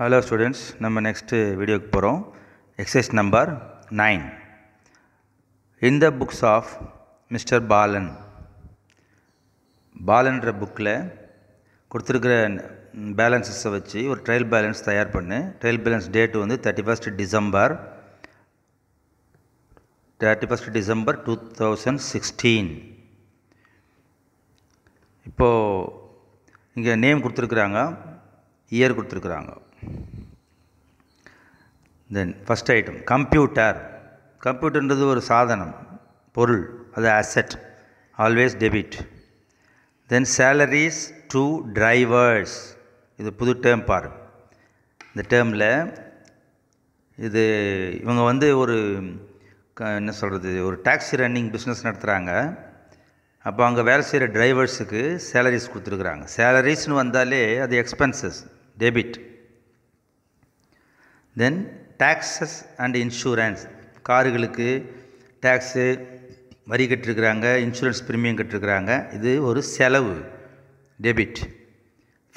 hello students நம்ம next வீடியோக்கு போகிறோம் exercise number nine in the books of mister Balan பாலன்ற புக்கில் கொடுத்துருக்கிற பேலன்சஸை வச்சு ஒரு ட்ரையல் பேலன்ஸ் தயார் பண்ணு ட்ரையல் பேலன்ஸ் டேட் வந்து thirty first December thirty first December two thousand sixteen இப்போது இங்கே நேம் கொடுத்துருக்குறாங்க இயர் கொடுத்துருக்குறாங்க தென் ஃபஸ்ட் ஐட்டம் கம்ப்யூட்டர் கம்ப்யூட்டர்ன்றது ஒரு சாதனம் பொருள் அது asset always debit then salaries to drivers இது புது டேர்ம் பார் இந்த டேர்மில் இது இவங்க வந்து ஒரு என்ன சொல்கிறது ஒரு டாக்ஸி ரன்னிங் பிஸ்னஸ் நடத்துகிறாங்க அப்போ அங்கே வேலை செய்கிற டிரைவர்ஸுக்கு சேலரிஸ் கொடுத்துருக்குறாங்க சேலரிஸ்னு வந்தாலே அது expenses debit then taxes and insurance காருகளுக்கு டேக்ஸு வரி கட்டிருக்கிறாங்க இன்சூரன்ஸ் ப்ரீமியம் கட்டிருக்கிறாங்க இது ஒரு செலவு டெபிட்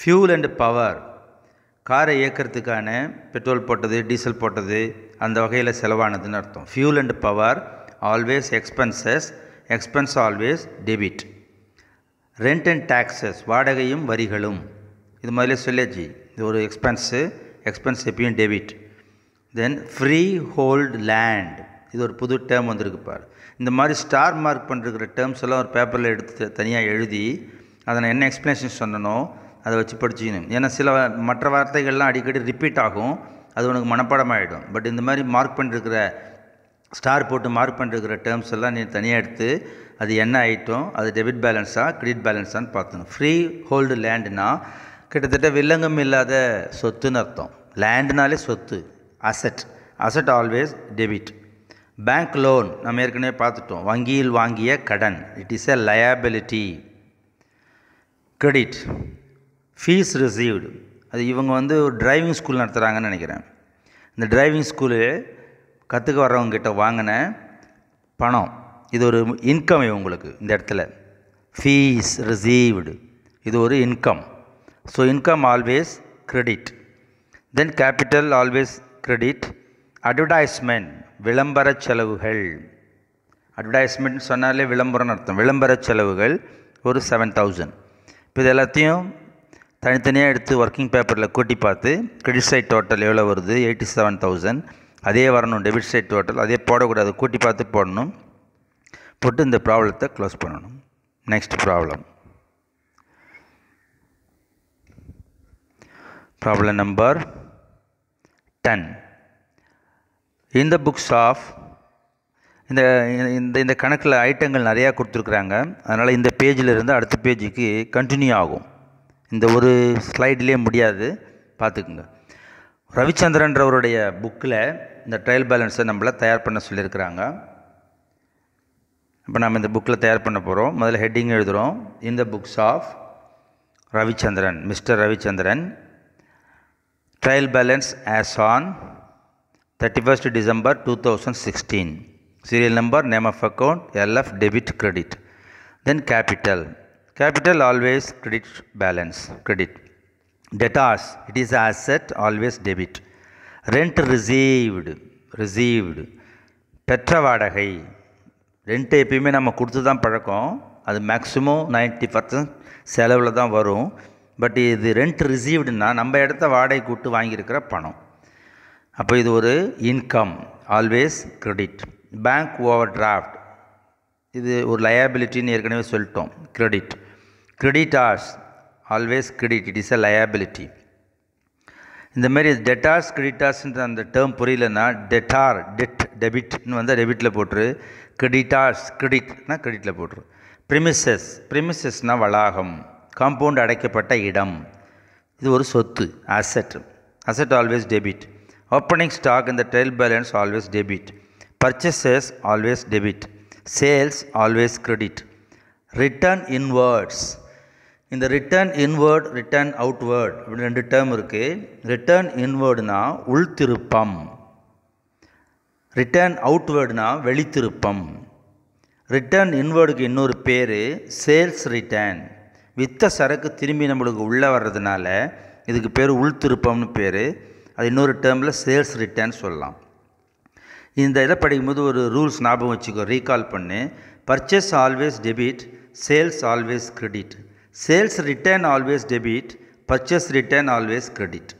ஃபியூல் அண்டு பவர் காரை இயக்கிறதுக்கான பெட்ரோல் போட்டது டீசல் போட்டது அந்த வகையில் செலவானதுன்னு அர்த்தம் fuel and power always expenses expense always debit rent and taxes வாடகையும் வரிகளும் இது முதல்ல சொல்லியாச்சு இது ஒரு எக்ஸ்பென்ஸு எக்ஸ்பென்ஸ் எப்பயும் debit then freehold land இது ஒரு புது டேர்ம் வந்திருக்கு பார் இந்த மாதிரி ஸ்டார் மார்க் பண்ணிருக்கிற டேர்ம்ஸ் எல்லாம் ஒரு பேப்பரில் எடுத்து தனியாக எழுதி அதை நான் என்ன எக்ஸ்ப்ளனேஷன் சொன்னனோ அதை வச்சு படிச்சுக்கணும் ஏன்னா சில மற்ற வார்த்தைகள்லாம் அடிக்கடி ரிப்பீட் ஆகும் அது உனக்கு மனப்பாடம் ஆகிடும் பட் இந்த மாதிரி மார்க் பண்ணிருக்கிற ஸ்டார் போட்டு மார்க் பண்ணிருக்கிற டேர்ம்ஸ் எல்லாம் நீ தனியாக எடுத்து அது என்ன ஐட்டம் அது டெபிட் பேலன்ஸாக கிரெடிட் பேலன்ஸான்னு பார்த்துணும் ஃப்ரீ ஹோல்டு லேண்டுனா கிட்டத்தட்ட வில்லங்கம் இல்லாத சொத்துன்னு அர்த்தம் லேண்டுனாலே சொத்து asset asset always debit bank loan நம்ம ஏற்கனவே பார்த்துட்டோம் வங்கியில் வாங்கிய கடன் it is a liability credit fees received அது இவங்க வந்து ஒரு டிரைவிங் ஸ்கூல் நடத்துகிறாங்கன்னு நினைக்கிறேன் இந்த டிரைவிங் ஸ்கூலு கற்றுக்க வர்றவங்ககிட்ட வாங்கின பணம் இது ஒரு இன்கம் இவங்களுக்கு இந்த இடத்துல ஃபீஸ் ரிசீவ்டு இது ஒரு income so income always credit then capital always credit advertisement விளம்பர செலவுகள் அட்வர்டைஸ்மெண்ட் சொன்னாலே விளம்பரம் அர்த்தம் விளம்பர செலவுகள் ஒரு செவன் தௌசண்ட் இப்போ இது எல்லாத்தையும் தனித்தனியாக எடுத்து ஒர்க்கிங் பேப்பரில் கூட்டி பார்த்து கிரெடிட் சைட் டோட்டல் எவ்வளோ வருது எயிட்டி செவன் தௌசண்ட் அதே வரணும் டெபிட் சைட் டோட்டல் அதே போடக்கூடாது கூட்டி பார்த்து போடணும் போட்டு இந்த ப்ராப்ளத்தை க்ளோஸ் பண்ணணும் next problem problem number ten இந்த புக்ஸ் ஆஃப் இந்த இந்த இந்த கணக்கில் ஐட்டங்கள் நிறையா கொடுத்துருக்குறாங்க அதனால் இந்த பேஜிலிருந்து அடுத்த பேஜுக்கு கண்டினியூ ஆகும் இந்த ஒரு ஸ்லைட்லேயே முடியாது பார்த்துக்குங்க ரவிச்சந்திரன்றவருடைய புக்கில் இந்த ட்ரையல் பேலன்ஸை நம்மளை தயார் பண்ண சொல்லியிருக்கிறாங்க இப்போ நம்ம இந்த புக்கில் தயார் பண்ண போகிறோம் முதல்ல ஹெட்டிங் எழுதுகிறோம் இந்த books of Ravichandran mister Ravichandran trial balance as on thirty first December two thousand sixteen serial number name of account LF debit credit then capital capital always credit balance credit debtors it is asset always debit rent received received பெற்ற வாடகை rent எப்பயுமே நம்ம கொடுத்து தான் பழக்கம் அது maximum ninety percent செலவில் தான் வரும் பட் இது ரெண்ட் ரிசீவ்டுன்னா நம்ம இடத்த வாடகை கூட்டு வாங்கியிருக்கிற பணம் அப்போ இது ஒரு income always credit bank overdraft இது ஒரு லயபிலிட்டின்னு ஏற்கனவே சொல்லிட்டோம் credit creditors always credit it is a liability இந்தமாரி டெட்டார்ஸ் கிரெடிட்டார்ஸ்ன்ற அந்த டேர்ம் புரியலன்னா டெட்டார் டெட் டெபிட்னு வந்தால் டெபிட்டில் போட்டுரு கிரெடிட்டார்ஸ் கிரெடிட்னா கிரெடிட்டில் போட்டுரு ப்ரிமிசஸ் ப்ரிமிசஸ்னால் வளாகம் காம்பவுண்ட் அடைக்கப்பட்ட இடம் இது ஒரு சொத்து asset asset always debit opening stock இந்த trial balance always debit purchases always debit sales always credit return inwards இந்த ரிட்டர்ன் இன்வேர்ட் ரிட்டர்ன் அவுட்வேர்ட் அப்படின்னு ரெண்டு டேர்ம் இருக்குது ரிட்டர்ன் இன்வேர்டுனா உள்திருப்பம் ரிட்டர்ன் அவுட்வேர்டுனா வெளித்திருப்பம் ரிட்டர்ன் இன்வேர்டுக்கு இன்னொரு பேர் சேல்ஸ் ரிட்டர்ன் வித்த சரக்கு திரும்பி நம்மளுக்கு உள்ளே வர்றதுனால இதுக்கு பேர் உள்திருப்பம்னு பேர் அது இன்னொரு டேர்மில் சேல்ஸ் ரிட்டர்ன் சொல்லலாம் இந்த இதை படிக்கும்போது ஒரு ரூல்ஸ் ஞாபகம் வச்சுக்கோ ரீகால் பண்ணு purchase always debit sales always credit sales return always debit purchase return always credit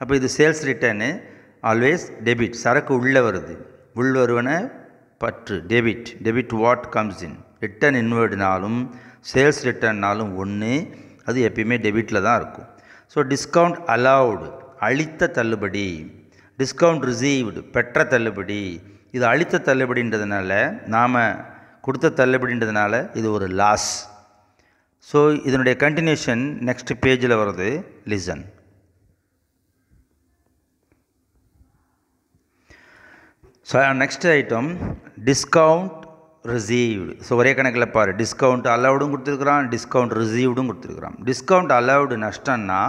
அப்போ இது சேல்ஸ் ரிட்டர்னு ஆல்வேஸ் டெபிட் சரக்கு உள்ளே வருது உள் வருவன பற்று debit debit what comes in return இன்வர்டுனாலும் சேல்ஸ் ரிட்டர்ன்னாலும் ஒன்று அது எப்பயுமே டெபிட்டில் தான் இருக்கும் ஸோ டிஸ்கவுண்ட் அலாவுடு அளித்த தள்ளுபடி டிஸ்கவுண்ட் ரிசீவ்டு பெற்ற தள்ளுபடி இது அளித்த தள்ளுபடின்றதுனால நாம் கொடுத்த தள்ளுபடின்றதுனால இது ஒரு லாஸ் ஸோ இதனுடைய கண்டினியூஷன் நெக்ஸ்ட் பேஜில் வருது listen so next item discount received so ஒரே கணக்கில் பாரு டிஸ்கவுண்ட் அலவுடும் கொடுத்துருக்குறான் டிஸ்கவுண்ட் ரிசீவ்டும் கொடுத்துருக்குறான் டிஸ்கவுண்ட் அலவுடு நஷ்டம்னா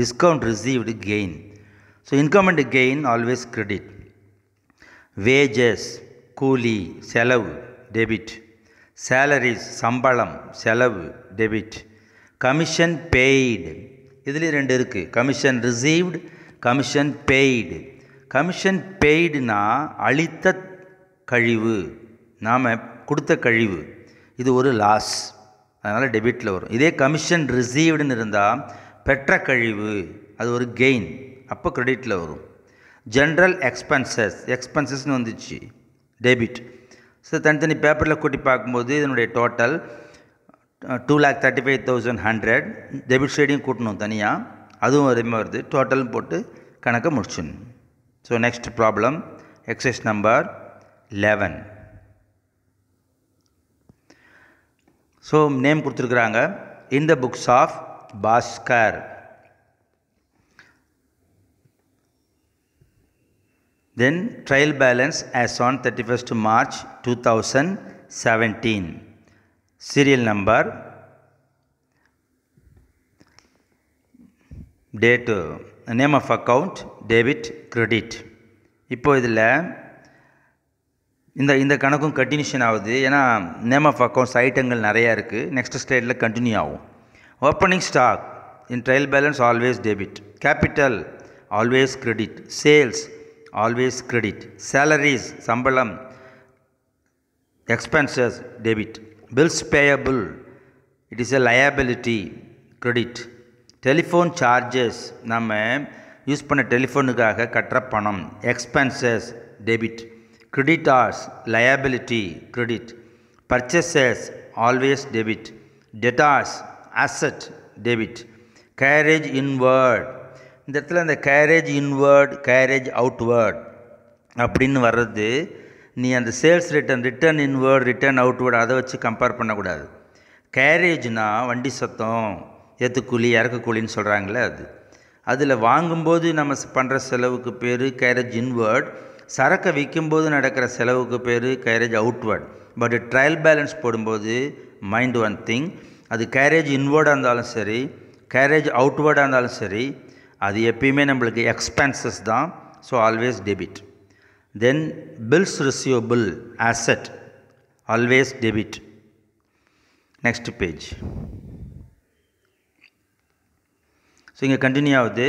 discount received gain so income and gain always credit wages கூலி செலவு டெபிட் சேலரிஸ் சம்பளம் செலவு டெபிட் கமிஷன் பெய்டு இதுலேயும் ரெண்டு இருக்குது commission received commission paid commission பெய்டுனா அழித்த கழிவு நாம் கொடுத்த கழிவு இது ஒரு லாஸ் அதனால் டெபிட்டில் வரும் இதே கமிஷன் ரிசீவ்டுன்னு இருந்தால் பெற்ற கழிவு அது ஒரு கெயின் அப்போ க்ரெடிட்டில் வரும் ஜென்ரல் எக்ஸ்பென்சஸ் எக்ஸ்பென்சஸ்னு வந்துச்சு டெபிட் ஸோ தனித்தனி பேப்பரில் கூட்டி பார்க்கும்போது இதனுடைய total two lakh thirty five thousand hundred debit ஷேடியும் கூட்டணும் தனியாக அதுவும் வரையுமே வருது டோட்டலும் போட்டு கணக்கை முடிச்சிடணும் so next problem exercise number eleven so name கொடுத்துருக்குறாங்க in the books of Bhaskar then trial balance as on thirty first March two thousand seventeen serial number date name of account debit credit இப்போது இதில் இந்த இந்த கணக்கும் continuation ஆகுது ஏன்னா name of accounts ஐட்டங்கள் நிறையா இருக்குது நெக்ஸ்ட் ஸ்டேட்டில் கண்டினியூ ஆகும் opening stock in trial balance always debit capital always credit sales always credit salaries சம்பளம் expenses debit bills payable it is a liability credit telephone charges நம்ம use பண்ண டெலிஃபோனுக்காக கட்டுற பணம் expenses debit creditors liability credit purchases always debit debtors asset debit carriage inward இந்த இடத்துல அந்த garage inward garage outward அப்படின்னு வர்றது நீ அந்த sales return return inward return outward அதை வச்சு கம்பேர் பண்ணக்கூடாது கேரேஜ்னால் வண்டி சத்தம் ஏற்றுக்கூலி இறக்குக்கூலின்னு சொல்கிறாங்களே அது அதில் வாங்கும்போது நம்ம பண்ணுற செலவுக்கு பேர் கேரேஜ் இன்வேர்ட் சரக்கை விற்கும்போது நடக்கிற செலவுக்கு பேர் carriage outward but trial balance போடும்போது மைண்ட் ஒன் திங் அது கேரேஜ் இன்வோர்டாக இருந்தாலும் சரி கேரேஜ் அவுட்வேர்டாக இருந்தாலும் சரி அது எப்பயுமே நம்மளுக்கு எக்ஸ்பென்சஸ் தான் so always debit then bills receivable asset always debit next page so இங்கே கண்டினியூ ஆகுது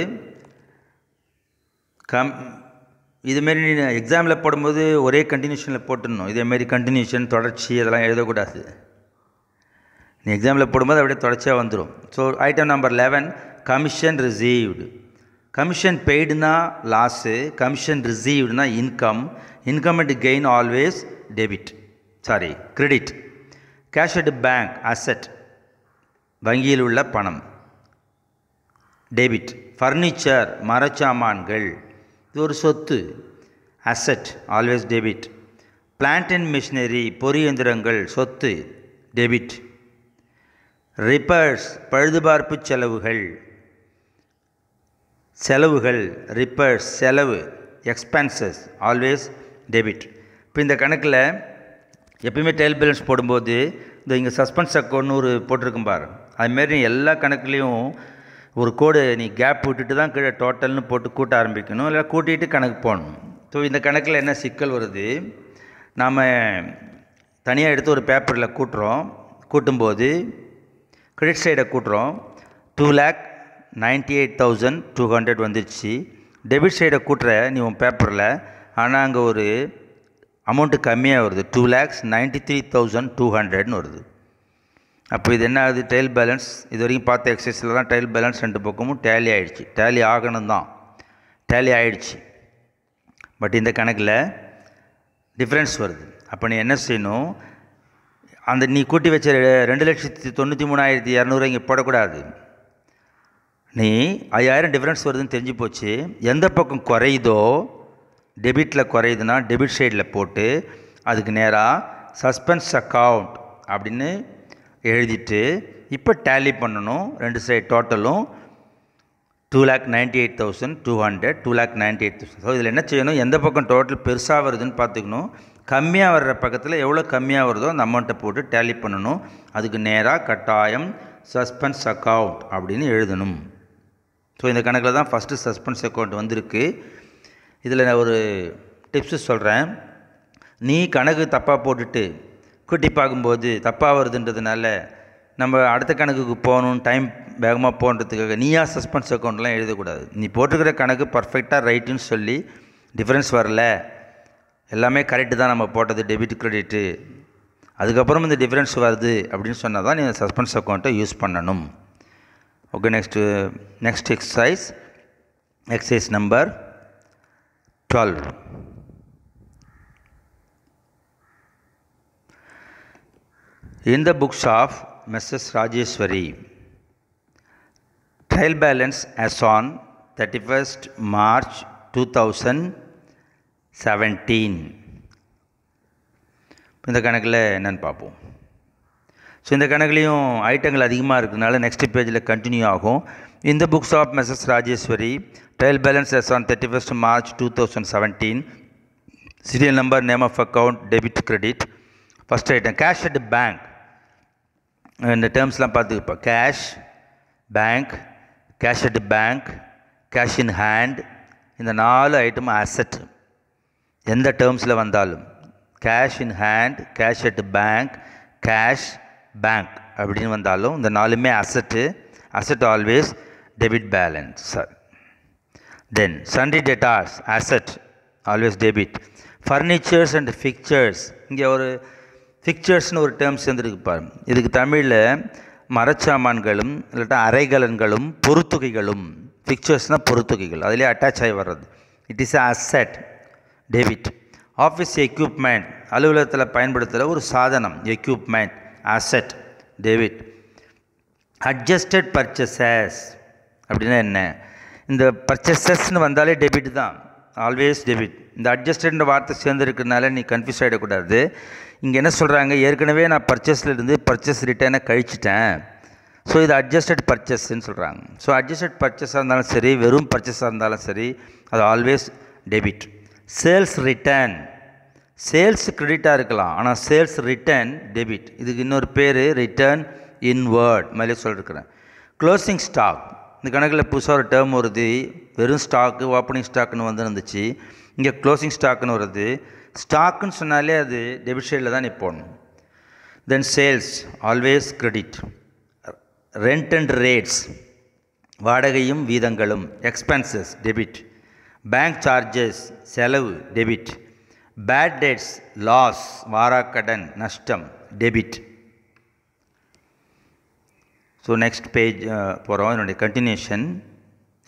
கம் இதுமாரி எக்ஸாமில் போடும்போது ஒரே கண்டினியூஷனில் போட்டுடணும் இதேமாரி கண்டினியூஷன் தொடர்ச்சி இதெல்லாம் எழுதக்கூடாது நீ எக்ஸாமில் போடும்போது அப்படியே தொடர்ச்சியாக வந்துடும் so item number eleven commission received commission பெய்டுனா லாஸு கமிஷன் ரிசீவ்டுனா income income and gain always debit sorry credit cash at bank asset வங்கியில் உள்ள பணம் டெபிட் ஃபர்னிச்சர் மரச்சாமான்கள் இது ஒரு சொத்து asset always debit plant and machinery பொறியந்திரங்கள் சொத்து டெபிட் ரிப்பேர்ஸ் பழுதுபார்ப்பு செலவுகள் செலவுகள் ரிப்பேர்ஸ் செலவு எக்ஸ்பென்சஸ் ஆல்வேஸ் டெபிட் இப்போ இந்த கணக்கில் எப்பயுமே டெயில் பேலன்ஸ் போடும்போது இந்த இங்கே சஸ்பென்ஸ் அக்கௌண்ட்னு ஒரு போட்டிருக்கும் பாரு அதுமாரி எல்லா கணக்குலேயும் ஒரு கோடு நீ கேப் விட்டுட்டு தான் கீழே டோட்டல்னு போட்டு கூட்ட ஆரம்பிக்கணும் இல்லை கூட்டிகிட்டு கணக்கு போகணும் ஸோ இந்த கணக்கில் என்ன சிக்கல் வருது நாம் தனியாக எடுத்து ஒரு பேப்பரில் கூட்டுறோம் கூட்டும்போது கிரெடிட் சைடை கூட்டுறோம் two lakh ninety eight thousand two hundred வந்துடுச்சு டெபிட் சைடை கூட்டுற நீ உன் பேப்பரில் ஆனால் அங்கே ஒரு அமௌண்ட்டு கம்மியாக வருது two lakhs ninety three thousand two ஹண்ட்ரட்னு வருது அப்போ இது என்ன ஆகுது டைல் பேலன்ஸ் இது வரைக்கும் பார்த்த எக்ஸசைஸில் தான் டைல் பேலன்ஸ் ரெண்டு பக்கமும் டேலி ஆகிடுச்சு டேலி ஆகணும் தான் டேலி ஆகிடுச்சு பட் இந்த கணக்கில் டிஃப்ரென்ஸ் வருது அப்போ நீ என்ன செய்யணும் அந்த நீ கூட்டி வச்ச ரெண்டு லட்சத்தி தொண்ணூற்றி மூணாயிரத்தி இரநூறு இங்கே போடக்கூடாது நீ ஐயாயிரம் டிஃப்ரென்ஸ் வருதுன்னு தெரிஞ்சு போச்சு எந்த பக்கம் குறையுதோ டெபிட்டில் குறையுதுன்னா டெபிட் சைடில் போட்டு அதுக்கு நேராக சஸ்பென்ஸ் அக்கௌண்ட் அப்படின்னு எழுதிட்டு இப்போ டேலி பண்ணணும் ரெண்டு சைடு டோட்டலும் two lakh ninety eight thousand two hundred two lakh ninety eight thousand so இதில் என்ன செய்யணும் எந்த பக்கம் டோட்டல் பெருசாக வருதுன்னு பார்த்துக்கணும் கம்மியாக வர்ற பக்கத்தில் எவ்வளோ கம்மியாக வருதோ அந்த அமௌண்ட்டை போட்டு டேலி பண்ணணும் அதுக்கு நேராக கட்டாயம் சஸ்பென்ஸ் அக்கௌண்ட் அப்படின்னு எழுதணும் ஸோ இந்த கணக்கில் தான் ஃபஸ்ட்டு சஸ்பென்ஸ் அக்கௌண்ட் வந்திருக்கு இதில் நான் ஒரு டிப்ஸு சொல்கிறேன் நீ கணக்கு தப்பாக போட்டுட்டு குட்டி பார்க்கும்போது தப்பாக வருதுன்றதுனால நம்ம அடுத்த கணக்குக்கு போகணும் டைம் வேகமாக போகிறதுக்காக நீயா சஸ்பென்ஸ் அக்கௌண்ட்லாம் எழுதக்கூடாது நீ போட்டிருக்கிற கணக்கு பர்ஃபெக்டாக ரைட்டுன்னு சொல்லி டிஃப்ரென்ஸ் வரல எல்லாமே கரெக்டு தான் நம்ம போட்டது டெபிட் க்ரெடிட்டு அதுக்கப்புறம் இந்த டிஃப்ரென்ஸ் வருது அப்படின்னு சொன்னால் தான் நீங்கள் சஸ்பென்ஸ் அக்கௌண்ட்டை யூஸ் பண்ணணும் okay next next exercise exercise number twelve இந்த books of Mrs Rajeswari trial balance Rajeswari, on thirty as March two thousand seventeen இந்த கணக்கில் என்னென்னு பார்ப்போம் ஸோ இந்த கணக்குலேயும் ஐட்டங்கள் அதிகமாக இருக்கிறதுனால நெக்ஸ்ட் பேஜில் கண்டினியூ ஆகும் இந்த books of Mrs Rajeswari trial balance as on thirty first March two thousand seventeen serial number name of account debit credit first item cash at bank இந்த டேர்ம்ஸ்லாம் பார்த்து இப்போ cash bank cash at bank cash in hand இந்த நாலு item asset எந்த டேர்ம்ஸில் வந்தாலும் cash in hand cash at bank cash bank அப்படின்னு வந்தாலும் இந்த நாலுமே asset asset always debit balance sir then sundry debtors asset always debit furnitures and fixtures இங்கே ஒரு ஃபிக்சர்ஸ்னு ஒரு டேர்ம் சேர்ந்துருக்கு பாரு இதுக்கு தமிழில் மரச்சாமான்களும் இல்லாட்டா அரைகலன்களும் பொறுத்துகைகளும் ஃபிக்சர்ஸ்னால் பொறுத்துகைகள் அதிலே அட்டாச் ஆகி வர்றது it is a asset debit office equipment அலுவலகத்தில் பயன்படுத்துகிற ஒரு சாதனம் equipment asset debit adjusted purchases அப்படின்னா என்ன இந்த பர்ச்சசஸ்ன்னு வந்தாலே டெபிட் தான் ஆல்வேஸ் டெபிட் இந்த அட்ஜஸ்டட்ன்ற வார்த்தை சேர்ந்துருக்கிறதுனால நீ கன்ஃபியூஸ் ஆகிடக்கூடாது இங்கே என்ன சொல்கிறாங்க ஏற்கனவே நான் பர்ச்சேஸில் இருந்து பர்ச்சேஸ் ரிட்டர்னை கழிச்சிட்டேன் ஸோ இது அட்ஜஸ்டட் பர்ச்சேஸ்ன்னு சொல்கிறாங்க ஸோ அட்ஜஸ்டட் பர்ச்சேஸாக இருந்தாலும் சரி வெறும் பர்ச்சேஸாக இருந்தாலும் சரி அது always debit sales return sales க்ரெடிட்டாக இருக்கலாம் ஆனால் சேல்ஸ் ரிட்டர்ன் டெபிட் இதுக்கு இன்னொரு பேர் ரிட்டர்ன் இன்வேர்ட் மேலே சொல்லியிருக்கிறேன் க்ளோசிங் ஸ்டாக் இந்த கணக்கில் புதுசாக ஒரு டேர்ம் வருது வெறும் ஸ்டாக்கு ஓப்பனிங் ஸ்டாக்குன்னு வந்துருந்துச்சு இங்கே க்ளோசிங் ஸ்டாக்குன்னு வருது ஸ்டாக்குன்னு சொன்னாலே அது டெபிட் சைடில் தான் போடணும் then sales always credit rent and rates வாடகையும் வீதங்களும் எக்ஸ்பென்சஸ் டெபிட் பேங்க் சார்ஜஸ் செலவு டெபிட் பேட் டெட்ஸ் லாஸ் வாராக்கடன் நஷ்டம் டெபிட் ஸோ நெக்ஸ்ட் பேஜ் போகிறோம் என்னுடைய கண்டினியூஷன்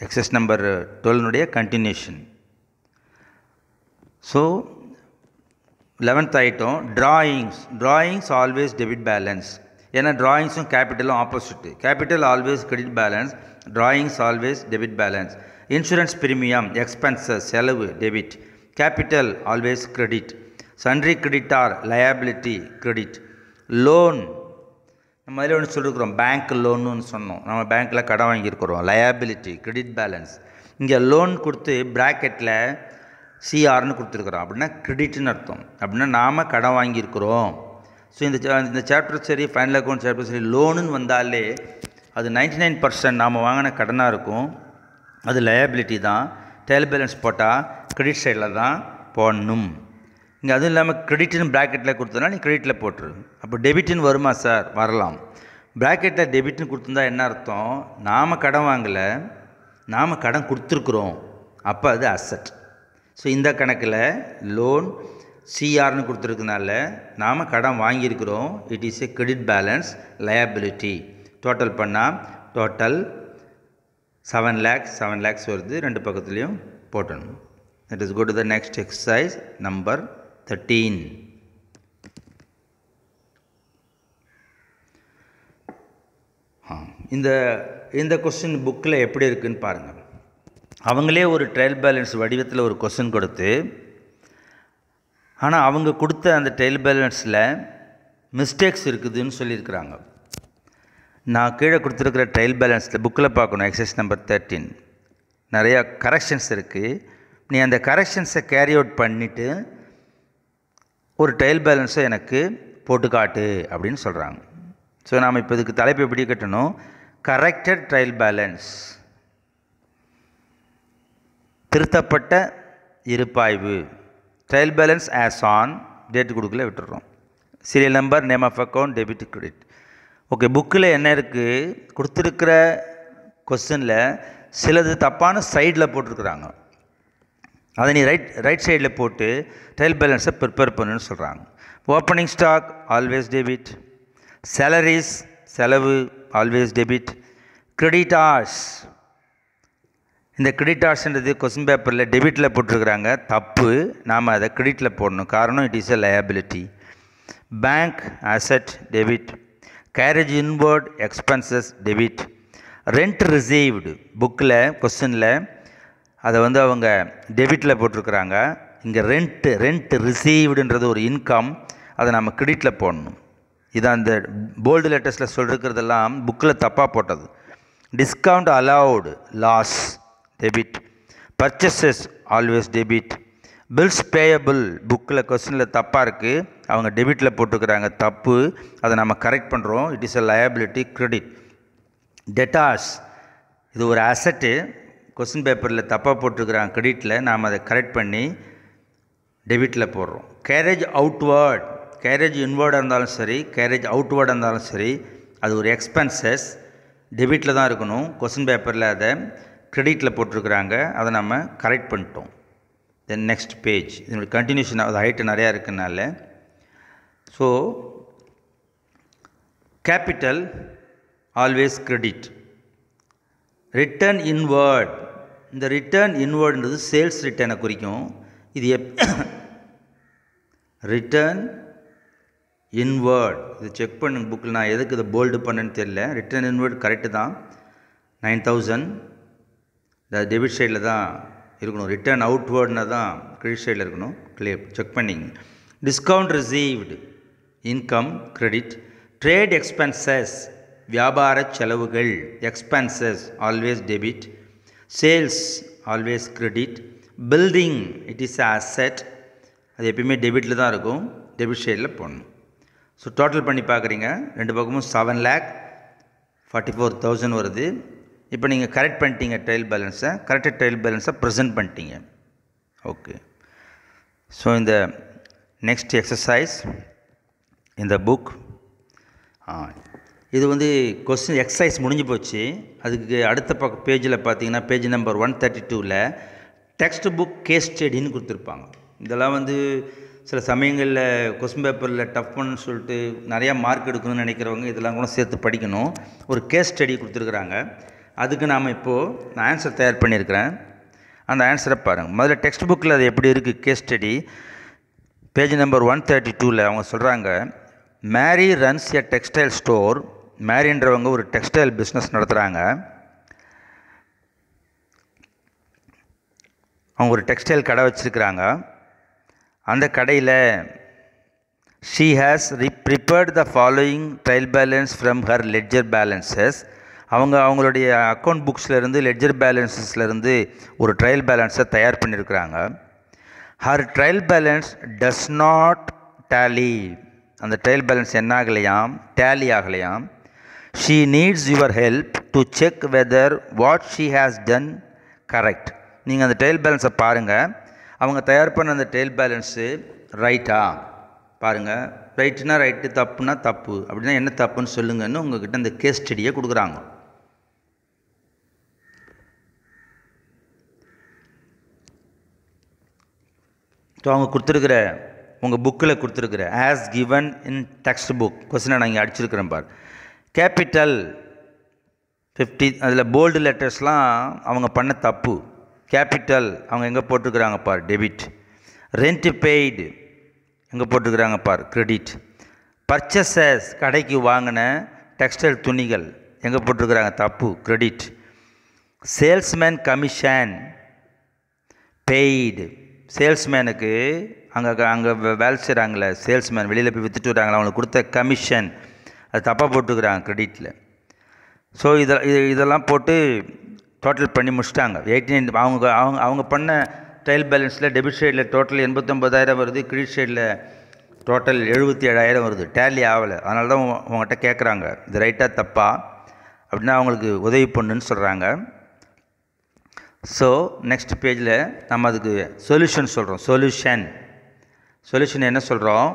எக்ஸஸ் நம்பர் டுவெல்னுடைய கண்டினியூஷன் ஸோ லெவன்த் ஆகிட்டோம் drawings drawings always debit balance ஏன்னா ட்ராயிங்ஸும் கேபிட்டலும் opposite capital always credit balance drawings always debit balance insurance premium expenses செலவு debit capital always credit sundry creditor liability credit loan நம்ம அதில் ஒன்று சொல்லியிருக்கிறோம் பேங்க் லோன்னு சொன்னோம் நம்ம பேங்க்கில் கடன் வாங்கியிருக்கிறோம் லயபிலிட்டி கிரெடிட் பேலன்ஸ் இங்கே லோன் கொடுத்து ப்ராக்கெட்டில் சிஆர்னு கொடுத்துருக்குறோம் அப்படின்னா கிரெடிட்னு அர்த்தம் அப்படின்னா நாம் கடன் வாங்கியிருக்கிறோம் ஸோ இந்த இந்த சாப்டர் சரி ஃபைனல் அக்கௌண்ட் சாப்டர் சரி லோனுன்னு வந்தாலே அது நைன்டி நைன் பர்சன்ட் நாம் வாங்கின கடனாக இருக்கும் அது லயபிலிட்டி தான் டெல் பேலன்ஸ் போட்டால் கிரெடிட் சைடில் தான் போடணும் இங்கே அதுவும் இல்லாமல் கிரெடிட்னு ப்ராக்கெட்டில் கொடுத்தனா நீ கிரெடிட்டில் போட்டுரு அப்போ டெபிட்னு வருமா சார் வரலாம் ப்ராக்கெட்டில் டெபிட்னு கொடுத்துருந்தா என்ன அர்த்தம் நாம் கடன் வாங்கலை நாம் கடன் கொடுத்துருக்குறோம் அப்போ அது அசட் ஸோ இந்த கணக்கில் லோன் சிஆர்னு கொடுத்துருக்கனால நாம் கடன் வாங்கியிருக்கிறோம் it is a credit balance liability total பண்ணால் total seven lakhs seven lakhs வருது ரெண்டு பக்கத்துலேயும் போட்டணும் it is good the next exercise number thirteen இந்த இந்த கொஸ்டின் புக்கில் எப்படி இருக்குதுன்னு பாருங்கள் அவங்களே ஒரு ட்ரையல் பேலன்ஸ் வடிவத்தில் ஒரு கொஷின் கொடுத்து ஆனால் அவங்க கொடுத்த அந்த ட்ரையல் பேலன்ஸில் மிஸ்டேக்ஸ் இருக்குதுன்னு சொல்லியிருக்கிறாங்க நான் கீழே கொடுத்துருக்கிற ட்ரையல் பேலன்ஸில் புக்கில் பார்க்கணும் எக்ஸசைஸ் நம்பர் தேர்ட்டீன் நிறையா கரெக்ஷன்ஸ் இருக்குது நீ அந்த கரெக்ஷன்ஸை கேரி அவுட் பண்ணிவிட்டு ஒரு ட்ரையல் பேலன்ஸை எனக்கு போட்டு காட்டு அப்படின்னு சொல்கிறாங்க ஸோ நாம் இப்போ இதுக்கு தலைப்பு எப்படி கட்டணும் கரெக்டட் ட்ரையல் பேலன்ஸ் திருத்தப்பட்ட இருப்பாய்வு trial balance as on date கொடுக்கல விட்டுடுறோம் serial number name of account debit credit okay புக்கில் என்ன இருக்குது கொடுத்துருக்கிற கொஸ்டினில் சிலது தப்பான சைடில் போட்டிருக்குறாங்க அதை நீ ரைட் ரைட் சைடில் போட்டு ட்ரையல் பேலன்ஸை ப்ரிப்பேர் பண்ணுன்னு சொல்கிறாங்க opening stock always debit salaries செலவு ஆல்வேஸ் டெபிட் கிரெடிட் ஆர்ஸ் இந்த கிரெடிட் ஆர்ஸ்ன்றது கொஸ்டின் பேப்பரில் டெபிட்டில் போட்டிருக்கிறாங்க தப்பு நாம் அதை கிரெடிட்டில் போடணும் காரணம் it is a liability bank asset debit carriage inward expenses debit rent received புக்கில் கொஸ்டினில் அதை வந்து அவங்க டெபிட்டில் போட்டிருக்கிறாங்க இங்கே ரெண்ட்டு ரெண்ட் ரிசீவ்டுன்றது ஒரு இன்கம் அதை நம்ம கிரெடிட்டில் போடணும் இது அந்த போல்டு லெட்டர்ஸில் சொல்லிருக்கிறதெல்லாம் புக்கில் தப்பாக போட்டது discount allowed loss debit purchases always debit bills payable புக்கில் கொஸ்டினில் தப்பாக இருக்குது அவங்க டெபிட்டில் போட்டுக்கிறாங்க தப்பு அதை நம்ம கரெக்ட் பண்ணுறோம் it is a liability credit debtors இது ஒரு அசட்டு கொஸ்டின் பேப்பரில் தப்பாக போட்டிருக்கிறாங்க கிரெடிட்டில் நாம் அதை கரெக்ட் பண்ணி டெபிட்டில் போடுறோம் கேரேஜ் அவுட்வேர்ட் கேரேஜ் இன்வேர்டாக இருந்தாலும் சரி கேரேஜ் அவுட்வேர்டாக இருந்தாலும் சரி அது ஒரு எக்ஸ்பென்சஸ் டெபிட்டில் தான் இருக்கணும் கொஸ்டின் பேப்பரில் அதை கிரெடிட்டில் போட்டிருக்கிறாங்க அதை நம்ம கரெக்ட் பண்ணிட்டோம் தென் நெக்ஸ்ட் பேஜ் இதனுடைய கண்டினியூஷன் அது ஹைட்டு நிறையா இருக்குனால so capital always credit return inward இந்த ரிட்டர்ன் இன்வேர்டுன்றது சேல்ஸ் ரிட்டர்னை குறிக்கும் இது எப் ரிட்டர்ன் இன்வேர்ட் இது செக் பண்ணுங்க புக்கில் நான் எதுக்கு இதை போல்டு பண்ணேன்னு தெரியல ரிட்டர்ன் இன்வேர்ட் கரெக்டு தான் நைன் தௌசண்ட் அதாவது டெபிட் சைடில் தான் இருக்கணும் ரிட்டர்ன் அவுட்வேர்ட்னா தான் கிரெடிட் சைடில் இருக்கணும் கிளியர் செக் பண்ணிங்க discount received income credit trade expenses வியாபார செலவுகள் expenses always debit sales always credit building it is asset asset அது எப்பயுமே டெபிட்டில் தான் இருக்கும் டெபிட் சைடில் போடணும் ஸோ டோட்டல் பண்ணி பார்க்குறீங்க ரெண்டு பக்கமும் seven lakh forty four thousand வருது இப்போ நீங்கள் கரெக்ட் பண்ணிட்டீங்க ட்ரையல் பேலன்ஸை கரெக்டாக ட்ரையல் பேலன்ஸை ப்ரெசென்ட் பண்ணிட்டீங்க ஓகே ஸோ இந்த நெக்ஸ்ட் எக்ஸசைஸ் இந்த புக் இது வந்து கொஸ்டின் எக்ஸசைஸ் முடிஞ்சு போச்சு அதுக்கு அடுத்த பக்க பேஜில் பார்த்தீங்கன்னா பேஜ் நம்பர் ஒன் தேர்ட்டி டூவில் டெக்ஸ்ட் புக் கேஸ் ஸ்டடின்னு கொடுத்துருப்பாங்க இதெல்லாம் வந்து சில சமயங்களில் கொஸ்டின் பேப்பரில் பண்ணு சொல்லிட்டு நிறையா மார்க் எடுக்கணும்னு நினைக்கிறவங்க இதெல்லாம் கூட சேர்த்து படிக்கணும் ஒரு கேஸ் ஸ்டடி கொடுத்துருக்குறாங்க அதுக்கு நாம் இப்போது நான் ஆன்சர் தயார் பண்ணியிருக்கிறேன் அந்த ஆன்சரை பாருங்கள் முதல்ல டெக்ஸ்ட் புக்கில் அது எப்படி இருக்குது case study page number one thirty டூவில் அவங்க சொல்கிறாங்க Mary runs a textile store மேரின்றவங்க ஒரு டெக்ஸ்டைல் பிஸ்னஸ் நடத்துகிறாங்க அவங்க ஒரு டெக்ஸ்டைல் கடை வச்சுருக்கிறாங்க அந்த கடையில் she has re prepared the following trial balance from her ledger balances அவங்க அவங்களுடைய அக்கௌண்ட் புக்ஸ்லேருந்து லெட்ஜர் பேலன்ஸஸ்லேருந்து ஒரு ட்ரையல் பேலன்ஸை தயார் பண்ணியிருக்கிறாங்க her trial balance does not tally அந்த ட்ரையல் பேலன்ஸ் என்ன ஆகலையாம் டேலி ஆகலையாம் she needs your help to check whether what she has done correct நீங்கள் அந்த ட்ரையல் பேலன்ஸை பாருங்கள் அவங்க தயார் பண்ண அந்த ட்ரையல் பேலன்ஸு ரைட்டா பாருங்கள் ரைட்டுனா ரைட்டு தப்புனா தப்பு அப்படின்னா என்ன தப்புன்னு சொல்லுங்கன்னு உங்கள்கிட்ட அந்த கேஸ் ஸ்டடியை கொடுக்குறாங்க ஸோ அவங்க கொடுத்துருக்குற உங்கள் புக்கில் கொடுத்துருக்குற as given in text book கொஸ்டினை நான் இங்கே அடிச்சிருக்கிறேன் பார் கேபிட்டல் ஃபிஃப்டி அதில் போல்டு லெட்டர்ஸ்லாம் அவங்க பண்ண தப்பு கேபிட்டல் அவங்க எங்கே போட்டிருக்கிறாங்க பார் டெபிட் ரெண்ட் பெய்டு எங்கே போட்டிருக்கிறாங்க பார் கிரெடிட் பர்ச்சசஸ் கடைக்கு வாங்கின டெக்ஸ்டைல் துணிகள் எங்கே போட்டிருக்கிறாங்க தப்பு கிரெடிட் சேல்ஸ்மேன் கமிஷன் பெய்டு சேல்ஸ்மேனுக்கு அங்கே அங்கே வேலை செய்கிறாங்களே சேல்ஸ்மேன் வெளியில் போய் விற்றுட்டு வராங்களே அவங்களுக்கு கொடுத்த கமிஷன் அது தப்பாக போட்டுக்கிறாங்க கிரெடிட்டில் ஸோ இதில் இது இதெல்லாம் போட்டு டோட்டல் பண்ணி முடிச்சிட்டாங்க எயிட்டி நைன் அவங்க அவங்க அவங்க பண்ண ட்ரையல் பேலன்ஸில் டெபிட் சைடில் டோட்டல் எண்பத்தொம்பதாயிரம் வருது கிரெடிட் சைடில் டோட்டல் எழுபத்தி ஏழாயிரம் வருது டேலி ஆகலை அதனால தான் உங்கள்கிட்ட கேட்குறாங்க இது ரைட்டாக தப்பா அப்படின்னா அவங்களுக்கு உதவி பண்ணுன்னு சொல்கிறாங்க ஸோ நெக்ஸ்ட் பேஜில் நம்ம அதுக்கு சொல்யூஷன் சொல்கிறோம் சொல்யூஷன் சொல்யூஷன் என்ன சொல்கிறோம்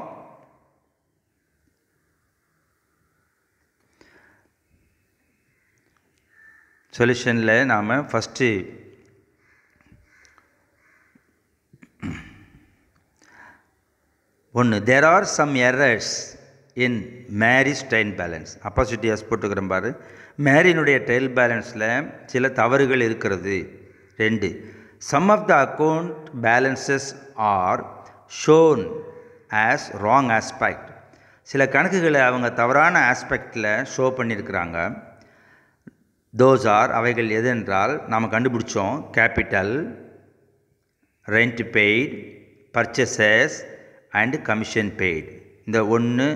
சொல்யூஷனில் நாம் ஃபஸ்ட்டு ஒன்று there are some errors in Mary's trial balance அப்பாசிட்டியாஸ் போட்டுக்கிறேன் பாரு மேரினுடைய ட்ரெயில் பேலன்ஸில் சில தவறுகள் இருக்கிறது ரெண்டு some of the account balances are shown as wrong aspect சில கணக்குகளை அவங்க தவறான ஆஸ்பெக்டில் ஷோ பண்ணியிருக்கிறாங்க தோஸ் ஆர் அவைகள் எதென்றால் நாம் கண்டுபிடிச்சோம் capital rent paid purchases and commission paid இந்த ஒன்று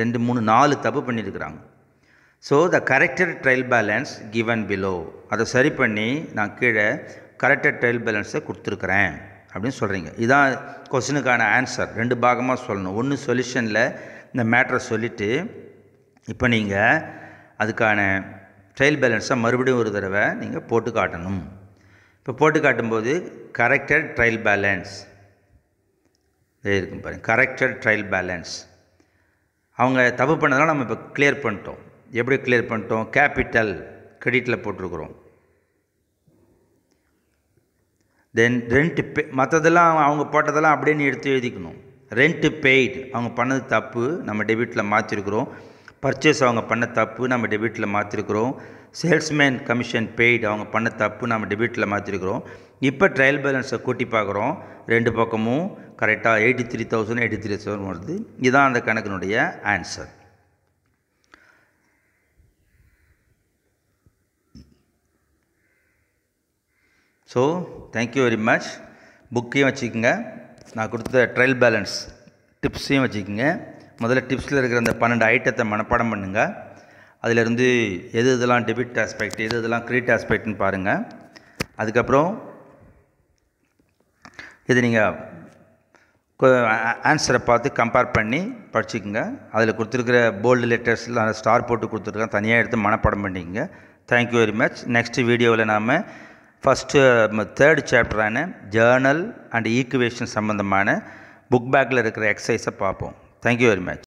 ரெண்டு மூணு நாலு தப்பு பண்ணியிருக்கிறாங்க so the corrected trial balance given below அதை சரி பண்ணி நான் கீழே கரெக்டட் ட்ரையல் பேலன்ஸை கொடுத்துருக்குறேன் அப்படின்னு சொல்கிறீங்க இதான் கொஸ்டினுக்கான ஆன்சர் ரெண்டு பாகமாக சொல்லணும் ஒன்று சொல்யூஷனில் இந்த மேட்ரை சொல்லிவிட்டு இப்போ நீங்கள் அதுக்கான ட்ரையல் பேலன்ஸை மறுபடியும் ஒரு தடவை நீங்கள் போட்டு காட்டணும் இப்போ போட்டு காட்டும்போது கரெக்டட் ட்ரையல் பேலன்ஸ் இருக்கும் பாருங்கள் கரெக்டட் ட்ரையல் பேலன்ஸ் அவங்க தப்பு பண்ணதெல்லாம் நம்ம இப்போ கிளியர் பண்ணிட்டோம் எப்படி கிளியர் பண்ணிட்டோம் கேபிட்டல் கிரெடிட்டில் போட்டிருக்குறோம் தென் ரெண்ட் பே மற்றதெல்லாம் அவங்க போட்டதெல்லாம் அப்படியே நீ எடுத்து எழுதிக்கணும் ரெண்ட்டு பெய்டு அவங்க பண்ணது தப்பு நம்ம டெபிட்டில் மாற்றிருக்கிறோம் பர்ச்சேஸ் அவங்க பண்ண தப்பு நம்ம டெபிட்டில் மாற்றிருக்கிறோம் சேல்ஸ்மேன் கமிஷன் பெய்டு அவங்க பண்ண தப்பு நம்ம டெபிட்டில் மாற்றிருக்கிறோம் இப்போ ட்ரையல் பேலன்ஸை கூட்டி பார்க்குறோம் ரெண்டு பக்கமும் கரெக்டாக eighty three thousand eighty three thousand வருது இதுதான் அந்த கணக்கினுடைய answer so thank you very much புக்கையும் வச்சுக்கோங்க நான் கொடுத்த ட்ரையல் பேலன்ஸ் டிப்ஸையும் வச்சுக்கோங்க முதல்ல டிப்ஸில் இருக்கிற அந்த பன்னெண்டு ஐட்டத்தை மனப்பாடம் பண்ணுங்கள் அதிலிருந்து எது இதெல்லாம் டெபிட் ஆஸ்பெக்ட் எது இதெல்லாம் கிரெடிட் ஆஸ்பெக்ட்னு பாருங்கள் அதுக்கப்புறம் இது நீங்கள் ஆன்சரை பார்த்து கம்பேர் பண்ணி படிச்சுக்கோங்க அதில் கொடுத்துருக்குற போல்டு லெட்டர்ஸில் ஸ்டார் போட்டு கொடுத்துருக்கேன் தனியாக எடுத்து மனப்பாடம் பண்ணிக்கோங்க தேங்க்யூ வெரி மச் நெக்ஸ்ட் வீடியோவில் நாம் ஃபஸ்ட்டு தேர்டு சாப்டரான ஜேர்னல் அண்ட் ஈக்குவேஷன் சம்மந்தமான புக் பேக்கில் இருக்கிற எக்ஸசைஸை பார்ப்போம் தேங்க்யூ வெரி மச்